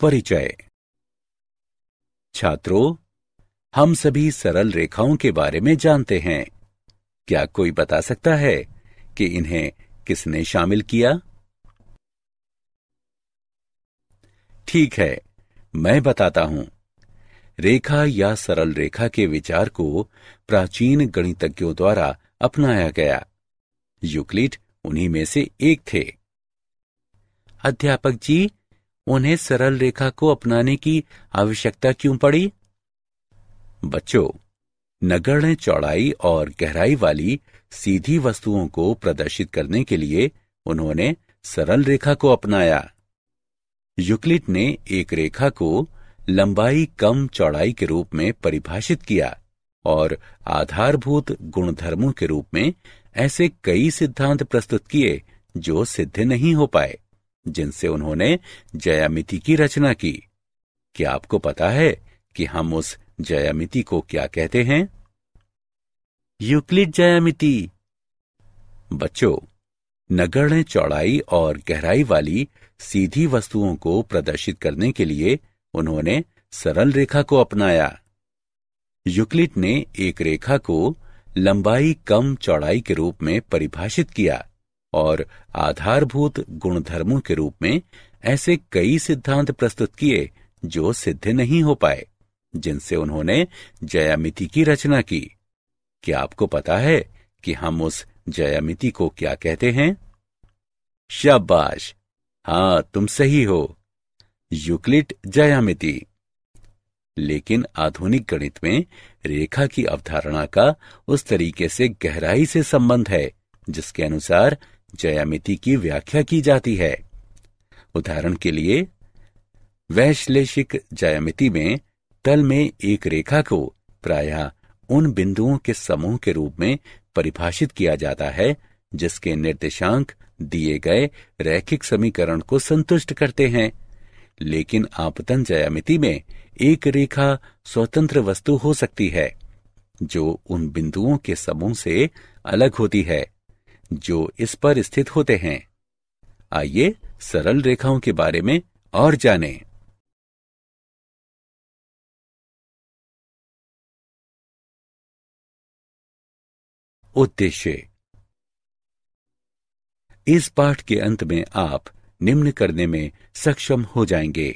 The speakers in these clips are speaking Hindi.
परिचय छात्रों हम सभी सरल रेखाओं के बारे में जानते हैं क्या कोई बता सकता है कि इन्हें किसने शामिल किया ठीक है मैं बताता हूं रेखा या सरल रेखा के विचार को प्राचीन गणितज्ञों द्वारा अपनाया गया यूक्लिड उन्हीं में से एक थे अध्यापक जी उन्हें सरल रेखा को अपनाने की आवश्यकता क्यों पड़ी बच्चों नगण्य चौड़ाई और गहराई वाली सीधी वस्तुओं को प्रदर्शित करने के लिए उन्होंने सरल रेखा को अपनाया यूक्लिड ने एक रेखा को लंबाई कम चौड़ाई के रूप में परिभाषित किया और आधारभूत गुणधर्मों के रूप में ऐसे कई सिद्धांत प्रस्तुत किए जो सिद्ध नहीं हो पाए जिनसे उन्होंने जयामिति की रचना की क्या आपको पता है कि हम उस जयामिति को क्या कहते हैं यूक्लिड जयामिति बच्चों नगण्य चौड़ाई और गहराई वाली सीधी वस्तुओं को प्रदर्शित करने के लिए उन्होंने सरल रेखा को अपनाया यूक्लिड ने एक रेखा को लंबाई कम चौड़ाई के रूप में परिभाषित किया और आधारभूत गुणधर्मों के रूप में ऐसे कई सिद्धांत प्रस्तुत किए जो सिद्ध नहीं हो पाए जिनसे उन्होंने जयामिति की रचना की क्या आपको पता है कि हम उस जयामिति को क्या कहते हैं शाबाश हाँ तुम सही हो युक्लिट जयामिति लेकिन आधुनिक गणित में रेखा की अवधारणा का उस तरीके से गहराई से संबंध है जिसके अनुसार जयामिति की व्याख्या की जाती है उदाहरण के लिए वैश्लेषिक जयामिति में तल में एक रेखा को प्रायः उन बिंदुओं के समूह के रूप में परिभाषित किया जाता है जिसके निर्देशांक दिए गए रैखिक समीकरण को संतुष्ट करते हैं लेकिन आपतन जयामिति में एक रेखा स्वतंत्र वस्तु हो सकती है जो उन बिंदुओं के समूह से अलग होती है जो इस पर स्थित होते हैं आइए सरल रेखाओं के बारे में और जानें। उद्देश्य इस पाठ के अंत में आप निम्न करने में सक्षम हो जाएंगे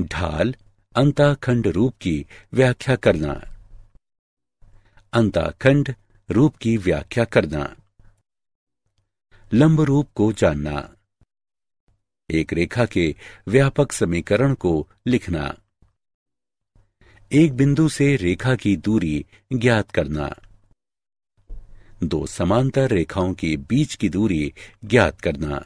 ढाल अंताखंड रूप की व्याख्या करना अंताखंड रूप की व्याख्या करना लंब रूप को जानना एक रेखा के व्यापक समीकरण को लिखना एक बिंदु से रेखा की दूरी ज्ञात करना दो समांतर रेखाओं के बीच की दूरी ज्ञात करना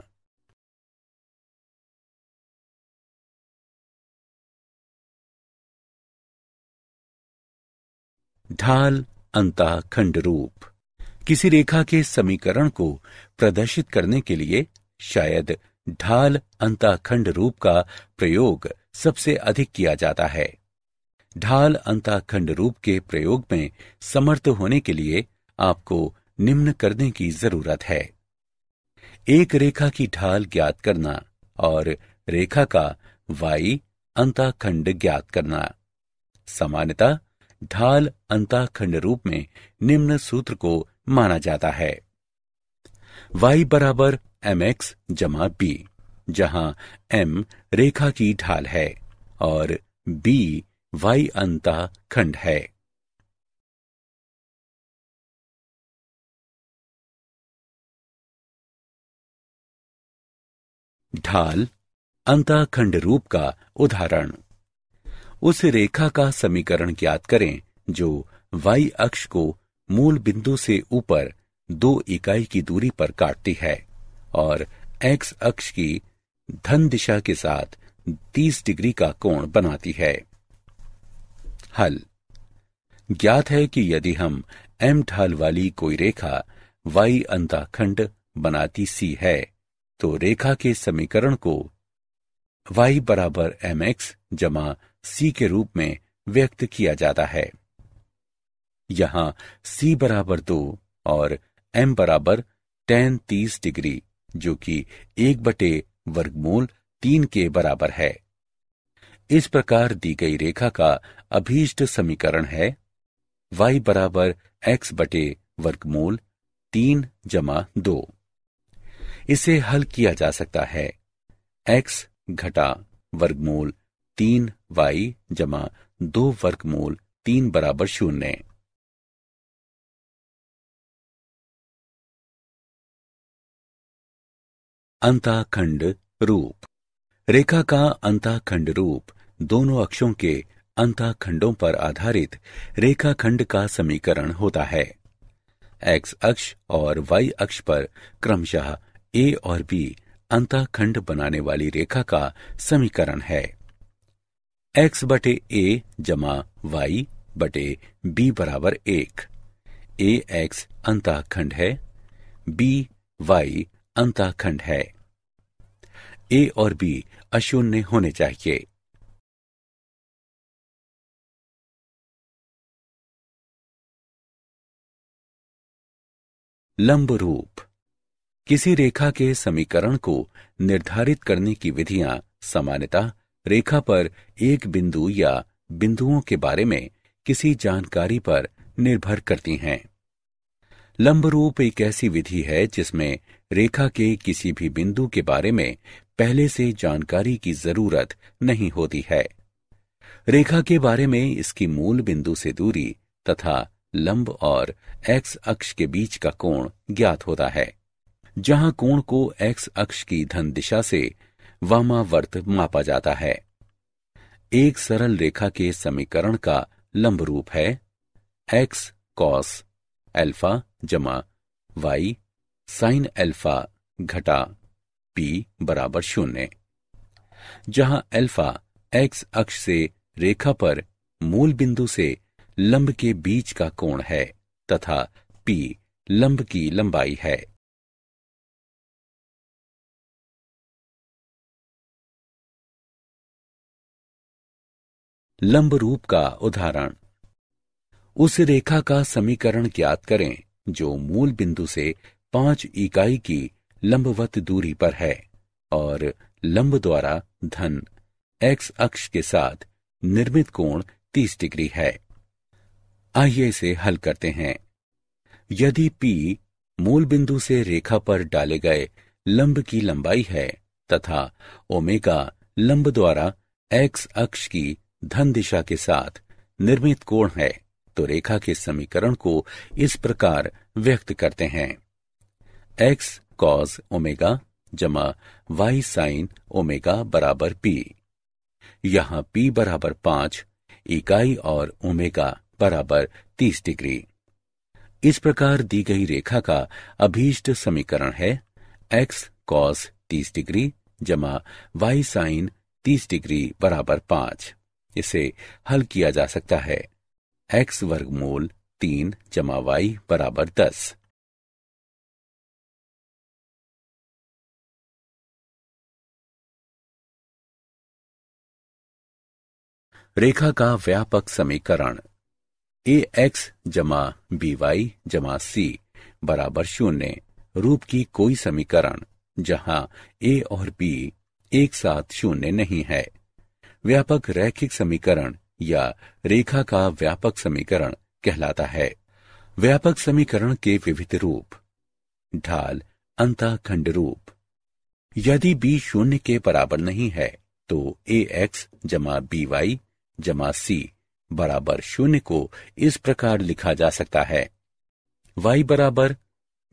ढाल अंता खंड रूप किसी रेखा के समीकरण को प्रदर्शित करने के लिए शायद ढाल अंताखंड रूप का प्रयोग सबसे अधिक किया जाता है ढाल अंताखंड रूप के प्रयोग में समर्थ होने के लिए आपको निम्न करने की जरूरत है एक रेखा की ढाल ज्ञात करना और रेखा का वाई अंताखंड ज्ञात करना सामान्यता ढाल अंताखंड रूप में निम्न सूत्र को माना जाता है y बराबर एम एक्स जमा बी जहां m रेखा की ढाल है और b y अंता खंड है ढाल अंताखंड रूप का उदाहरण उस रेखा का समीकरण ज्ञात करें जो y अक्ष को मूल बिंदु से ऊपर दो इकाई की दूरी पर काटती है और एक्स अक्ष की धन दिशा के साथ 30 डिग्री का कोण बनाती है हल ज्ञात है कि यदि हम एम ढाल वाली कोई रेखा वाई अंताखंड बनाती सी है तो रेखा के समीकरण को वाई बराबर एम एक्स जमा सी के रूप में व्यक्त किया जाता है यहां सी बराबर दो और एम बराबर टेन तीस डिग्री जो कि एक बटे वर्गमूल तीन के बराबर है इस प्रकार दी गई रेखा का अभीष्ट समीकरण है y बराबर एक्स बटे वर्गमूल तीन जमा दो इसे हल किया जा सकता है x घटा वर्गमूल तीन वाई जमा दो वर्गमूल तीन बराबर शून्य अंताखंड रूप रेखा का अंताखंड रूप दोनों अक्षों के अंताखंडों पर आधारित रेखाखंड का समीकरण होता है एक्स अक्ष और वाई अक्ष पर क्रमशः ए और बी अंताखंड बनाने वाली रेखा का समीकरण है एक्स बटे ए जमा वाई बटे बी बराबर एक ए एक्स अंताखंड है बी वाई अंताखंड है ए और बी अशून्य होने चाहिए लंब रूप किसी रेखा के समीकरण को निर्धारित करने की विधियां सामान्यता रेखा पर एक बिंदु या बिंदुओं के बारे में किसी जानकारी पर निर्भर करती हैं लंबरूप एक ऐसी विधि है जिसमें रेखा के किसी भी बिंदु के बारे में पहले से जानकारी की जरूरत नहीं होती है रेखा के बारे में इसकी मूल बिंदु से दूरी तथा लंब और एक्स अक्ष के बीच का कोण ज्ञात होता है जहां कोण को एक्स अक्ष की धन दिशा से वामावर्त मापा जाता है एक सरल रेखा के समीकरण का लंब रूप है एक्स कॉस अल्फा जमा वाई साइन अल्फा घटा पी बराबर शून्य जहां अल्फा एक्स अक्ष से रेखा पर मूल बिंदु से लंब के बीच का कोण है तथा पी लंब की लंबाई है लंब रूप का उदाहरण उस रेखा का समीकरण ज्ञात करें जो मूल बिंदु से पांच इकाई की लंबवत दूरी पर है और लंब द्वारा धन एक्स अक्ष के साथ निर्मित कोण 30 डिग्री है आइए इसे हल करते हैं यदि P मूल बिंदु से रेखा पर डाले गए लंब की लंबाई है तथा ओमेगा लंब द्वारा x अक्ष की धन दिशा के साथ निर्मित कोण है तो रेखा के समीकरण को इस प्रकार व्यक्त करते हैं एक्स कॉस ओमेगा जमा वाई साइन ओमेगा बराबर पी यहां पी बराबर पांच इकाई और ओमेगा बराबर तीस डिग्री इस प्रकार दी गई रेखा का अभीष्ट समीकरण है एक्स कॉस तीस डिग्री जमा वाई साइन तीस डिग्री बराबर पांच इसे हल किया जा सकता है एक्स वर्गमूल तीन जमा वाई बराबर दस रेखा का व्यापक समीकरण ए एक्स जमा बी वाई जमा सी बराबर शून्य रूप की कोई समीकरण जहां ए और बी एक साथ शून्य नहीं है व्यापक रैखिक समीकरण या रेखा का व्यापक समीकरण कहलाता है व्यापक समीकरण के विविध रूप ढाल अंताखंड रूप यदि b शून्य के बराबर नहीं है तो ए एक्स जमा बी वाई जमा सी बराबर शून्य को इस प्रकार लिखा जा सकता है y बराबर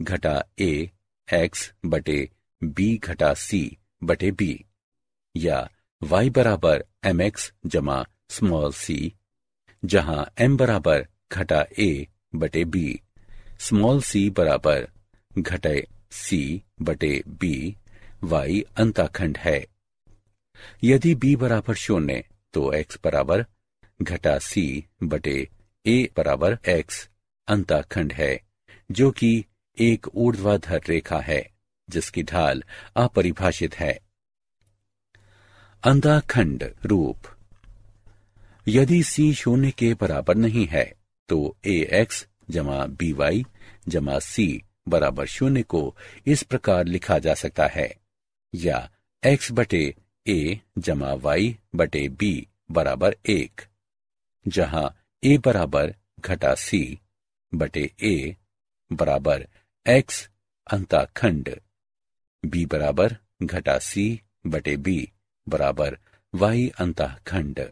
घटा ए एक्स बटे बी घटा सी बटे बी या y बराबर एम एक्स जमा स्मॉल सी जहां एम बराबर घटा ए बटे बी स्मॉल सी बराबर घटे सी बटे बी वाई अंताखंड है यदि बी बराबर शून्य तो एक्स बराबर घटा सी बटे ए बराबर एक्स अंताखंड है जो कि एक ऊर्ध्वाधर रेखा है जिसकी ढाल अपरिभाषित है अंधाखंड रूप यदि सी शून्य के बराबर नहीं है तो ए एक्स जमा बी वाई जमा सी बराबर शून्य को इस प्रकार लिखा जा सकता है या एक्स बटे ए जमा वाई बटे बी बराबर एक जहां ए बराबर घटा सी बटे ए बराबर एक्स अंताखंड बी बराबर घटा सी बटे बी बराबर वाई अंताखंड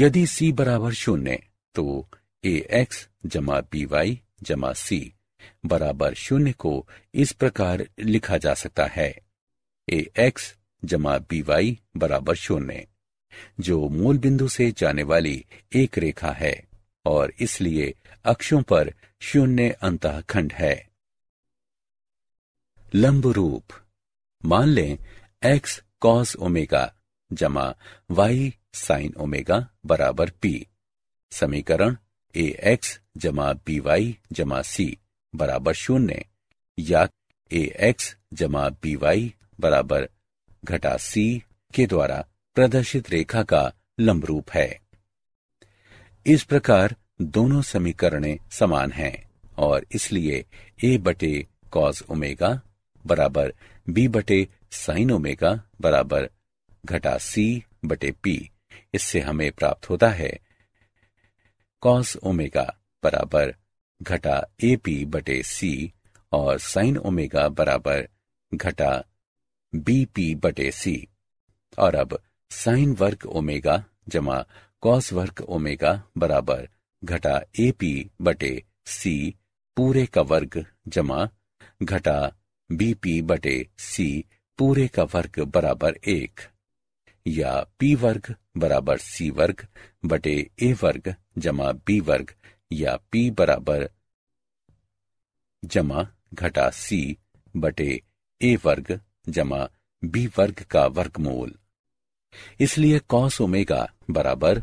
यदि सी बराबर शून्य तो ए एक्स जमा बी वाई जमा सी बराबर शून्य को इस प्रकार लिखा जा सकता है ए एक्स जमा बी वाई बराबर शून्य जो मूल बिंदु से जाने वाली एक रेखा है और इसलिए अक्षों पर शून्य अंतःखंड है लंब रूप मान लें एक्स कॉस ओमेगा जमा वाई साइन ओमेगा बराबर पी समीकरण ए एक्स जमा बी वाई जमा सी बराबर शून्य या ए एक्स जमा बी वाई बराबर घटा सी के द्वारा प्रदर्शित रेखा का लंब रूप है इस प्रकार दोनों समीकरणें समान हैं और इसलिए ए बटे कॉज ओमेगा बराबर बी बटे साइन ओमेगा बराबर घटा सी बटे पी इससे हमें प्राप्त होता है कॉस ओमेगा बराबर घटा ए पी बटे सी और साइन ओमेगा बराबर घटा बी पी बटे सी और अब साइन वर्क ओमेगा जमा कॉस वर्क ओमेगा बराबर घटा ए पी बटे सी पूरे का वर्ग जमा घटा बी पी बटे सी पूरे का वर्ग बराबर एक या पी वर्ग बराबर सी वर्ग बटे ए वर्ग जमा बी वर्ग या पी बराबर जमा घटा सी बटे ए वर्ग जमा बी वर्ग का वर्गमूल इसलिए कॉस ओमेगा बराबर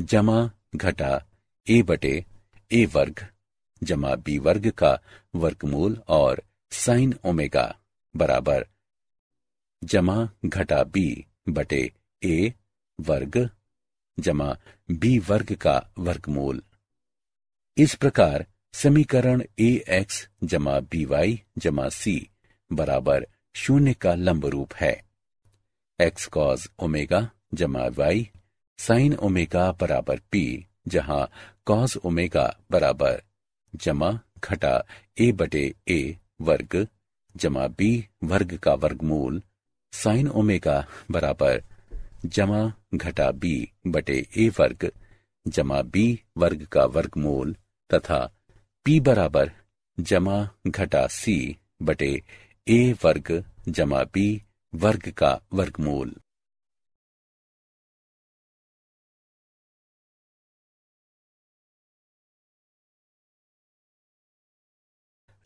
जमा घटा ए बटे ए वर्ग जमा बी वर्ग का वर्गमूल और साइन ओमेगा बराबर जमा घटा बी बटे ए वर्ग जमा बी वर्ग का वर्गमूल इस प्रकार समीकरण ए एक्स जमा बी वाई जमा सी बराबर शून्य का लंब रूप है एक्स कॉज ओमेगा जमा वाई साइन ओमेगा बराबर पी जहां कॉज ओमेगा बराबर जमा घटा ए बटे ए वर्ग जमा बी वर्ग का वर्गमूल साइन ओमेगा बराबर जमा घटा बी बटे ए वर्ग जमा बी वर्ग का वर्गमूल तथा पी बराबर जमा घटा सी बटे ए वर्ग जमा बी वर्ग का वर्गमूल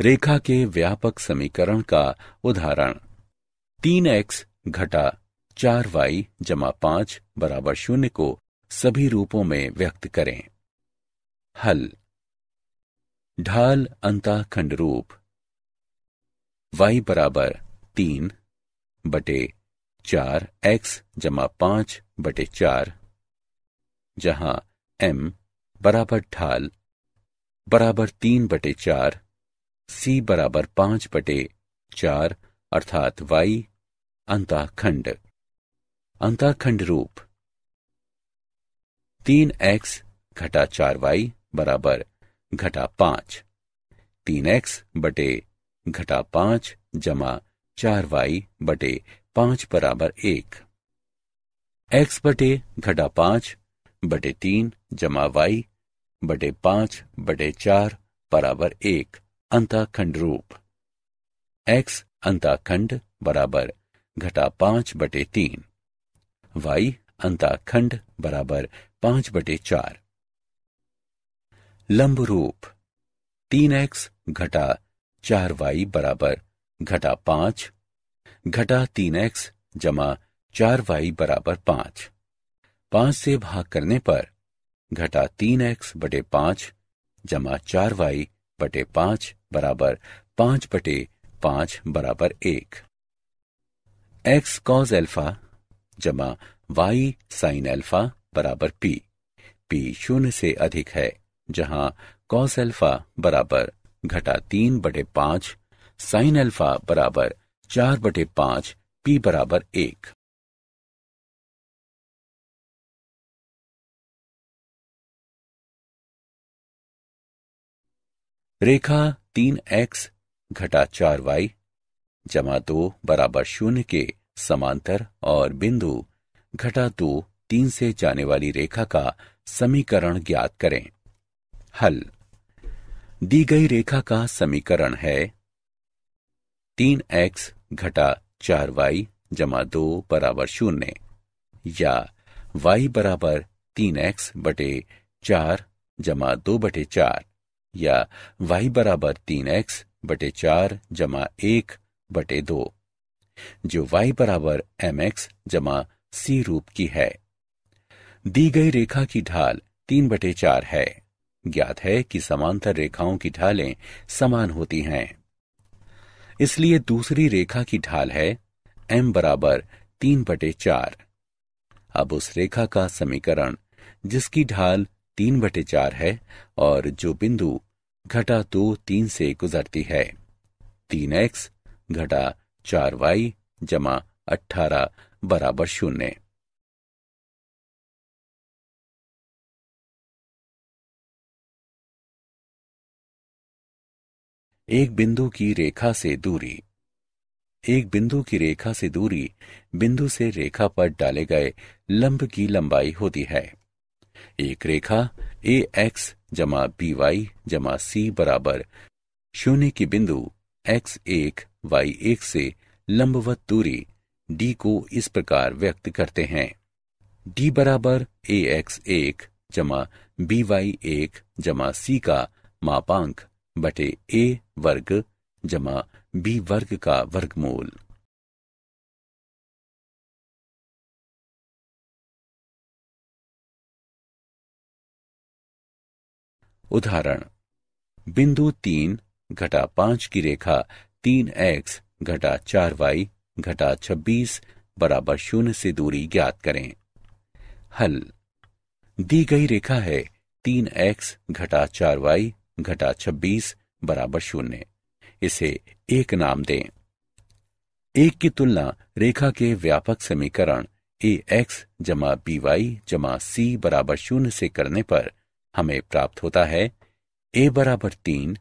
रेखा के व्यापक समीकरण का उदाहरण तीन एक्स घटा चार वाई जमा पांच बराबर शून्य को सभी रूपों में व्यक्त करें हल ढाल अंताखंड रूप y बराबर तीन बटे चार एक्स जमा पांच बटे चार जहां m बराबर ढाल बराबर तीन बटे चार सी बराबर पांच बटे चार अर्थात y अंताखंड अंताखंड रूप तीन एक्स घटा चार वाई बराबर घटा पांच तीन एक्स बटे घटा पांच जमा चार वाई बटे पांच बराबर एक एक्स बटे घटा पांच बटे तीन जमा वाई बटे पांच बटे चार बराबर एक अंताखंड रूप एक्स अंताखंड बराबर घटा पांच बटे तीन वाई अंताखंड बराबर पांच बटे चार लंब रूप तीन एक्स घटा चार वाई बराबर घटा पांच घटा तीन एक्स जमा चार वाई बराबर पांच पांच से भाग करने पर घटा तीन एक्स बटे पांच जमा चार वाई बटे पांच बराबर पांच बटे पांच बराबर एक एक्स कॉज एल्फा जमा वाई साइन एल्फा बराबर पी पी शून्य से अधिक है जहां कॉस एल्फा बराबर घटा तीन बटे पांच साइन एल्फा बराबर चार बटे पांच पी बराबर एक रेखा तीन एक्स घटा चार वाई जमा दो बराबर शून्य के समांतर और बिंदु घटा दो तीन से जाने वाली रेखा का समीकरण ज्ञात करें हल दी गई रेखा का समीकरण है तीन एक्स घटा चार वाई जमा दो बराबर शून्य या वाई बराबर तीन एक्स बटे चार जमा दो बटे चार या वाई बराबर तीन एक्स बटे चार जमा एक बटे दो जो y बराबर एम एक्स जमा सी रूप की है दी गई रेखा की ढाल तीन बटे चार है ज्ञात है कि समांतर रेखाओं की ढालें समान होती हैं इसलिए दूसरी रेखा की ढाल है m बराबर तीन बटे चार अब उस रेखा का समीकरण जिसकी ढाल तीन बटे चार है और जो बिंदु घटा दो तीन से गुजरती है तीन एक्स घटा चार वाई जमा अठारह बराबर शून्य एक बिंदु की रेखा से दूरी एक बिंदु की रेखा से दूरी बिंदु से रेखा पर डाले गए लंब की लंबाई होती है एक रेखा ए एक्स जमा बी वाई जमा सी बराबर शून्य की बिंदु एक्स एक वाई एक से लंबवत दूरी डी को इस प्रकार व्यक्त करते हैं डी बराबर ए एक्स एक जमा बी वाई एक जमा सी का मापांक बटे ए वर्ग जमा बी वर्ग का वर्गमूल उदाहरण बिंदु तीन घटा पांच की रेखा तीन एक्स घटा चार वाई घटा छब्बीस बराबर शून्य से दूरी ज्ञात करें हल दी गई रेखा है तीन एक्स घटा चार वाई घटा छब्बीस बराबर शून्य इसे एक नाम दें एक की तुलना रेखा के व्यापक समीकरण ए एक्स जमा बी वाई जमा सी बराबर शून्य से करने पर हमें प्राप्त होता है ए बराबर तीन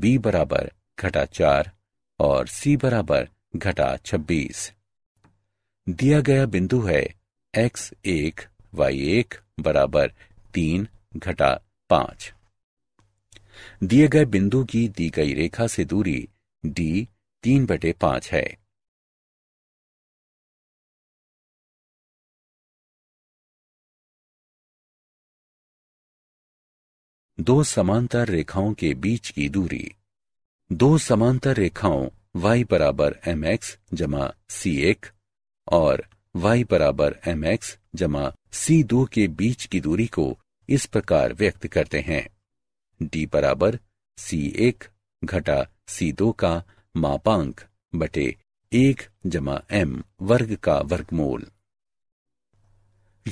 बी बराबर घटा चार और सी बराबर घटा छब्बीस दिया गया बिंदु है एक्स एक वाई एक बराबर तीन घटा पांच दिए गए बिंदु की दी गई रेखा से दूरी डी तीन बटे पांच है दो समांतर रेखाओं के बीच की दूरी दो समांतर रेखाओं y बराबर एम एक्स जमा सी एक और y बराबर एम एक्स जमा सी दो के बीच की दूरी को इस प्रकार व्यक्त करते हैं d बराबर सी एक घटा सी दो का मापांक बटे एक जमा एम वर्ग का वर्गमूल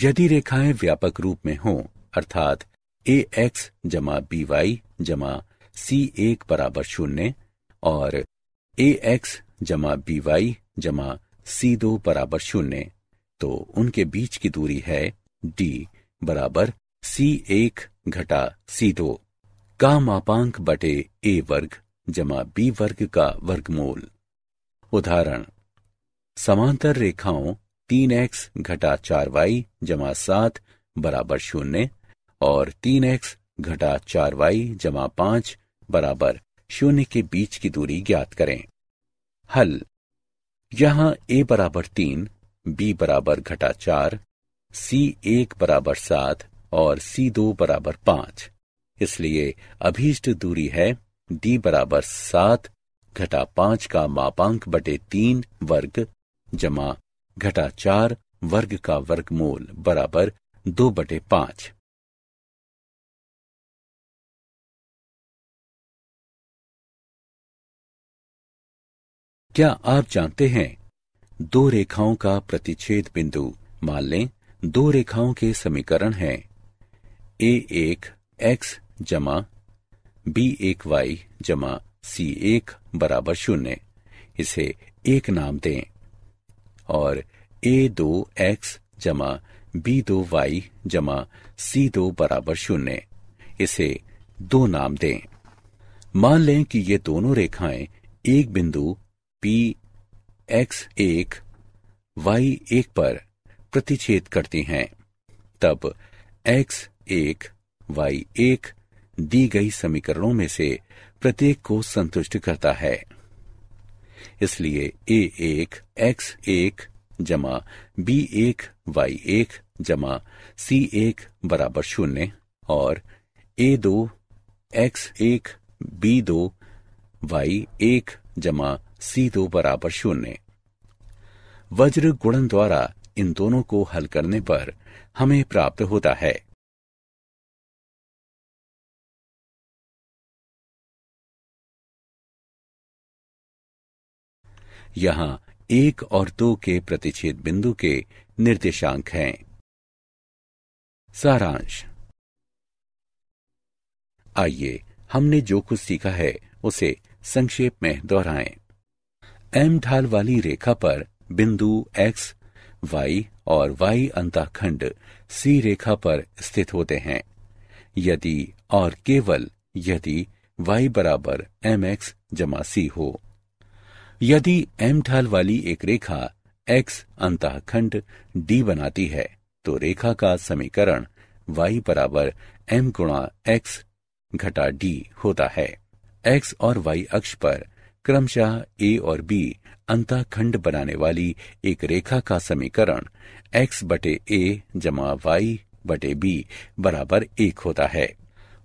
यदि रेखाएं व्यापक रूप में हों अर्थात ए एक्स जमा बी वाई जमा सी एक बराबर शून्य और ए एक्स जमा बी वाई जमा सी दो बराबर शून्य तो उनके बीच की दूरी है डी बराबर सी एक घटा सी दो का मापांक बटे ए वर्ग जमा बी वर्ग का वर्गमूल उदाहरण समांतर रेखाओं तीन एक्स घटा चार वाई जमा सात बराबर शून्य और तीन एक्स घटा चार वाई जमा पांच बराबर शून्य के बीच की दूरी ज्ञात करें हल यहां ए बराबर तीन बी बराबर घटा चार सी एक बराबर सात और सी दो बराबर पांच इसलिए अभीष्ट दूरी है डी बराबर सात घटा पांच का मापांक बटे तीन वर्ग जमा घटा चार वर्ग का वर्गमूल बराबर दो बटे पांच क्या आप जानते हैं दो रेखाओं का प्रतिच्छेद बिंदु मान लें दो रेखाओं के समीकरण हैं ए एक एक्स जमा बी एक वाई जमा सी एक बराबर शून्य इसे एक नाम दें और ए दो एक्स जमा बी दो वाई जमा सी दो बराबर शून्य इसे दो नाम दें मान लें कि ये दोनों रेखाएं एक बिंदु पी एक्स एक वाई एक पर प्रतिच्छेद करती हैं तब एक्स एक वाई एक दी गई समीकरणों में से प्रत्येक को संतुष्ट करता है इसलिए ए एक एक्स एक जमा बी एक वाई एक जमा सी एक बराबर शून्य और ए दो एक्स एक बी दो वाई एक जमा सीधो बराबर शून्य वज्र गुणन द्वारा इन दोनों को हल करने पर हमें प्राप्त होता है यहां एक और दो के प्रतिच्छेद बिंदु के निर्देशांक हैं सारांश आइए हमने जो कुछ सीखा है उसे संक्षेप में दोहराएं। एम ढाल वाली रेखा पर बिंदु एक्स वाई और वाई अंतःखंड सी रेखा पर स्थित होते हैं यदि और केवल यदि y बराबर एम एक्स जमा सी हो यदि m ढाल वाली एक रेखा x अंतःखंड d बनाती है तो रेखा का समीकरण y बराबर एम गुणा एक्स घटा डी होता है एक्स और वाई अक्ष पर क्रमशः ए और बी अंतःखंड बनाने वाली एक रेखा का समीकरण एक्स बटे ए जमा वाई बटे बी बराबर एक होता है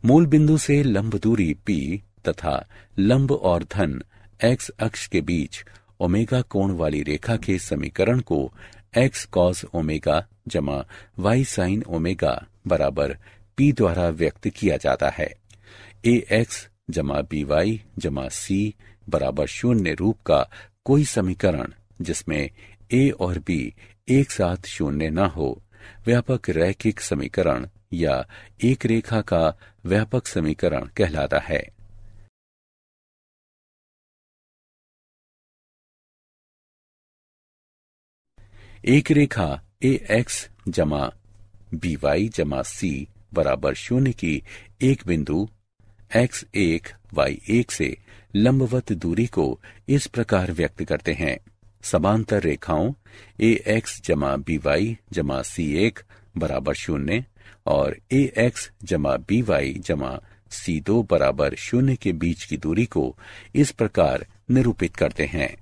मूल बिंदु से लंब दूरी पी तथा लंब और धन एक्स अक्ष के बीच ओमेगा कोण वाली रेखा के समीकरण को एक्स कॉस ओमेगा जमा वाई साइन ओमेगा बराबर पी द्वारा व्यक्त किया जाता है ए एक्स जमा बी वाई जमा सी बराबर शून्य रूप का कोई समीकरण जिसमें ए और बी एक साथ शून्य न हो व्यापक रैखिक समीकरण या एक रेखा का व्यापक समीकरण कहलाता है एक रेखा ए एक्स जमा बी वाई जमा सी बराबर शून्य की एक बिंदु एक्स एक वाई एक से लंबवत दूरी को इस प्रकार व्यक्त करते हैं समांतर रेखाओं ए एक्स जमा बी वाई जमा सी एक बराबर शून्य और ए एक्स जमा बी वाई जमा सी दो बराबर शून्य के बीच की दूरी को इस प्रकार निरूपित करते हैं